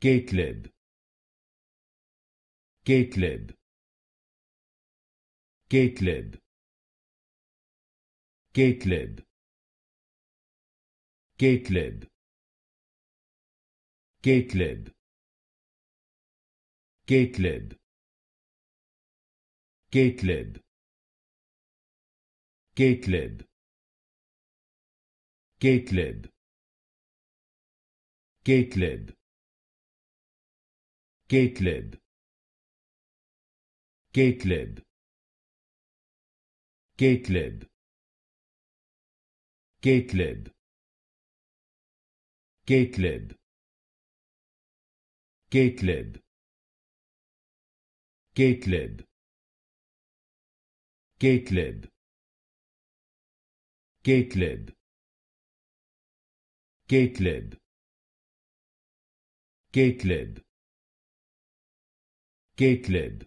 Gatelib Gatelib Gatelib Gatelib Gatelib Gatelib Gatelib Gatelib Gatelib Gatelib Gatelib Gatelib Gatelib Gatelib Gatelib Gatelib Gatelib Gatelib Gatelib Gatelib Gatelib Gatelib Gatelib